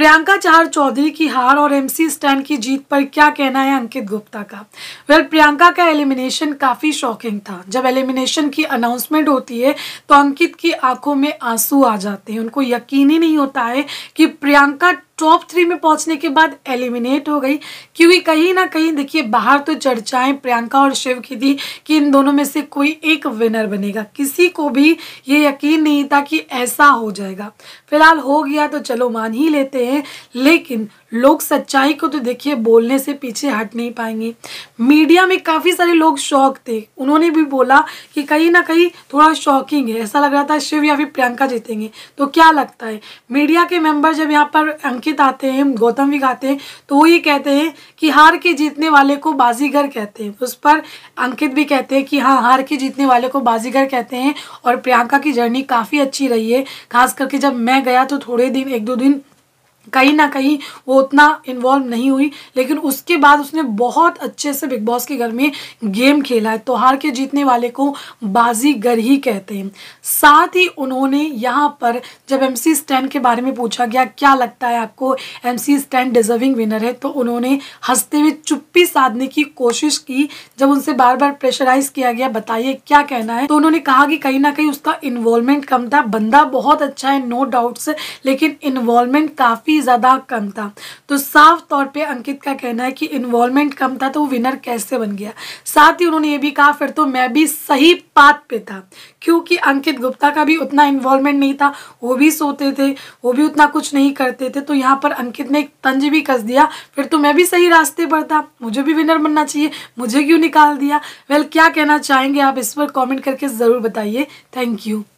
प्रियंका चार चौधरी की हार और एमसी स्टैंड की जीत पर क्या कहना है अंकित गुप्ता का वेल well, प्रियंका का एलिमिनेशन काफ़ी शॉकिंग था जब एलिमिनेशन की अनाउंसमेंट होती है तो अंकित की आंखों में आंसू आ जाते हैं उनको यकीन ही नहीं होता है कि प्रियंका टॉप थ्री में पहुंचने के बाद एलिमिनेट हो गई क्योंकि कहीं ना कहीं देखिए बाहर तो चर्चाएं प्रियंका और शिव की थी कि इन दोनों में से कोई एक विनर बनेगा किसी को भी ये यकीन नहीं था कि ऐसा हो जाएगा फिलहाल हो गया तो चलो मान ही लेते हैं लेकिन लोग सच्चाई को तो देखिए बोलने से पीछे हट नहीं पाएंगे मीडिया में काफ़ी सारे लोग शौक थे उन्होंने भी बोला कि कहीं ना कहीं थोड़ा शॉकिंग है ऐसा लग रहा था शिव या फिर प्रियंका जीतेंगे तो क्या लगता है मीडिया के मेंबर जब यहाँ पर अंकित अंकित आते हैं गौतम भी गाते हैं तो वो ये कहते हैं कि हार के जीतने वाले को बाजीगर कहते हैं उस पर अंकित भी कहते हैं कि हाँ हार के जीतने वाले को बाजीगर कहते हैं और प्रियंका की जर्नी काफ़ी अच्छी रही है खास करके जब मैं गया तो थोड़े दिन एक दो दिन कहीं ना कहीं वो उतना इन्वॉल्व नहीं हुई लेकिन उसके बाद उसने बहुत अच्छे से बिग बॉस के घर में गेम खेला है तो हार के जीतने वाले को बाजीगर ही कहते हैं साथ ही उन्होंने यहाँ पर जब एम सी स्टैंड के बारे में पूछा गया क्या लगता है आपको M C Stan deserving winner है तो उन्होंने हंसते हुए चुप्पी साधने की कोशिश की जब उनसे बार बार प्रेशराइज किया गया बताइए क्या कहना है तो उन्होंने कहा कि कहीं ना कहीं उसका इन्वॉल्वमेंट कम था बंदा बहुत अच्छा है नो डाउट्स लेकिन इन्वॉल्वमेंट काफ़ी ही ज़्यादा कम था तो साफ तौर पे अंकित का कहना है कि इन्वॉल्वमेंट कम था तो वो विनर कैसे बन गया साथ ही उन्होंने ये भी कहा फिर तो मैं भी सही पात पे था क्योंकि अंकित गुप्ता का भी उतना इन्वॉल्वमेंट नहीं था वो भी सोते थे वो भी उतना कुछ नहीं करते थे तो यहाँ पर अंकित ने एक तंज भी कस दिया फिर तो मैं भी सही रास्ते पर था मुझे भी विनर बनना चाहिए मुझे क्यों निकाल दिया वेल क्या कहना चाहेंगे आप इस पर कॉमेंट करके ज़रूर बताइए थैंक यू